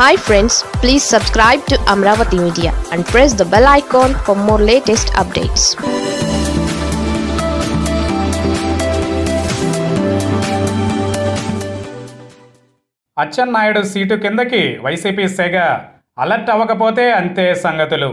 hi friends please subscribe to Amaravati media and press the bell icon for more latest updates Atchannaidu seat కిందకి వైసీపీ సేగ alert అవ్వకపోతే అంతే సంగతులు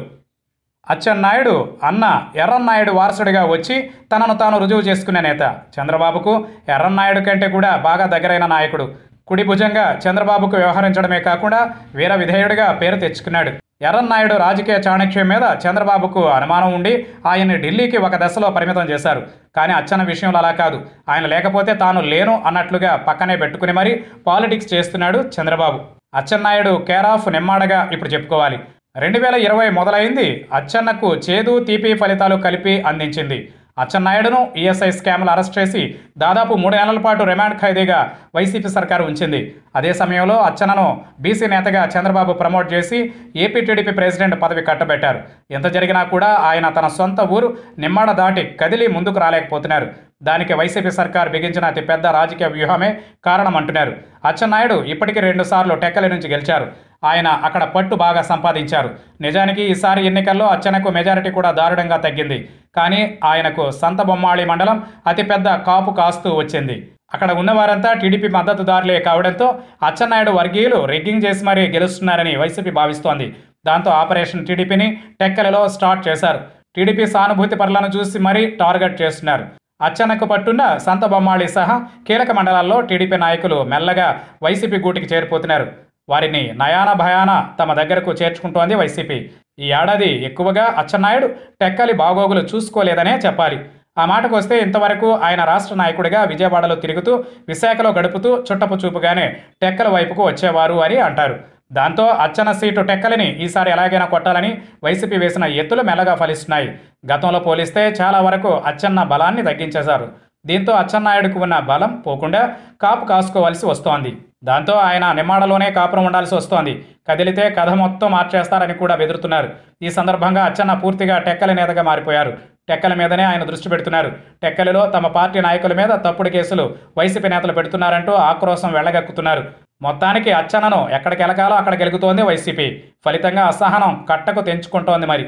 అచ్చెన్నాయుడు అన్న ఎర్రన్నాయుడు వారసుడిగా వచ్చి తనను తాను రుజువు చేసుకునే నేత చంద్రబాబుకు ఎర్రన్నాయుడు కంటే కూడా బాగా దగ్గరైన నాయకుడు కుడి భుజంగా చంద్రబాబుకు వ్యవహరించడమే కాకుండా వీర విధేయుడిగా పేరు తెచ్చుకున్నాడు ఎర్రన్నాయుడు రాజకీయ చాణక్యం మీద చంద్రబాబుకు అనుమానం ఉండి ఆయన్ని ఢిల్లీకి ఒక దశలో పరిమితం చేశారు కానీ అచ్చన విషయంలో అలా కాదు ఆయన లేకపోతే తాను లేను అన్నట్లుగా పక్కనే పెట్టుకుని మరీ పాలిటిక్స్ చేస్తున్నాడు చంద్రబాబు అచ్చెన్నాయుడు కేర్ ఆఫ్ నిమ్మాడగా ఇప్పుడు చెప్పుకోవాలి రెండు వేల ఇరవై మొదలైంది అచ్చన్నకు చేదు తీపి ఫలితాలు కలిపి అందించింది అచ్చెన్నాయుడును ఈఎస్ఐ స్కామ్లు అరెస్ట్ చేసి దాదాపు మూడు నెలల పాటు రిమాండ్ ఖైదీగా వైసీపీ సర్కారు ఉంచింది అదే సమయంలో అచ్చెన్నను బీసీ నేతగా చంద్రబాబు ప్రమోట్ చేసి ఏపీ టీడీపీ ప్రెసిడెంట్ పదవి కట్టబెట్టారు ఎంత జరిగినా కూడా ఆయన తన సొంత ఊరు నిమ్మాడ దాటి కదిలి ముందుకు రాలేకపోతున్నారు దానికి వైసీపీ సర్కార్ బిగించిన అతిపెద్ద రాజకీయ వ్యూహమే కారణమంటున్నారు అచ్చెన్నాయుడు ఇప్పటికీ రెండుసార్లు టెక్కలి నుంచి గెలిచారు ఆయన అక్కడ పట్టు బాగా సంపాదించారు నిజానికి ఈసారి ఎన్నికల్లో అచ్చనకు మెజారిటీ కూడా దారుణంగా తగ్గింది కానీ ఆయనకు సంత బొమ్మాళి మండలం అతిపెద్ద కాపు కాస్తూ వచ్చింది అక్కడ ఉన్నవారంతా టీడీపీ మద్దతుదారులే కావడంతో అచ్చెన్నాయుడు వర్గీయులు రిగ్గింగ్ చేసి మరీ గెలుస్తున్నారని వైసీపీ భావిస్తోంది దాంతో ఆపరేషన్ టీడీపీని టెక్కలలో స్టార్ట్ చేశారు టీడీపీ సానుభూతి పరులను చూసి మరీ టార్గెట్ చేస్తున్నారు అచ్చనకు పట్టున్న సంత బొమ్మాళి సహా కీలక మండలాల్లో టీడీపీ నాయకులు మెల్లగా వైసీపీ గూటికి చేరిపోతున్నారు వారిని నయాన భయాన తమ దగ్గరకు చేర్చుకుంటోంది వైసీపీ ఈ ఏడాది ఎక్కువగా అచ్చెన్నాయుడు టెక్కలి బాగోగులు చూసుకోలేదనే చెప్పాలి ఆ మాటకు వస్తే ఇంతవరకు ఆయన రాష్ట్ర నాయకుడిగా విజయవాడలో తిరుగుతూ విశాఖలో గడుపుతూ చుట్టపు చూపుగానే టెక్కల వైపుకు వచ్చేవారు అని అంటారు దాంతో అచ్చన సీటు టెక్కలని ఈసారి ఎలాగైనా కొట్టాలని వైసీపీ వేసిన ఎత్తులు మెల్లగా ఫలిస్తున్నాయి గతంలో పోలిస్తే చాలా వరకు అచ్చన్న బలాన్ని తగ్గించేశారు దీంతో అచ్చెన్నాయుడుకు ఉన్న బలం పోకుండా కాపు కాసుకోవాల్సి వస్తోంది దాంతో ఆయన నిమ్మాడలోనే కాపురం ఉండాల్సి వస్తోంది కదిలితే కథ మొత్తం మార్చేస్తారని కూడా బెదురుతున్నారు ఈ సందర్భంగా అచ్చన్న పూర్తిగా టెక్కల నేతగా మారిపోయారు టెక్కల మీదనే ఆయన దృష్టి పెడుతున్నారు టెక్కలలో తమ పార్టీ నాయకుల మీద తప్పుడు కేసులు వైసీపీ నేతలు పెడుతున్నారంటూ ఆక్రోశం వెళ్ళగక్కుతున్నారు మొత్తానికి అచ్చనను ఎక్కడికి అక్కడ గెలుగుతోంది వైసీపీ ఫలితంగా అసహనం కట్టకు తెంచుకుంటోంది మరి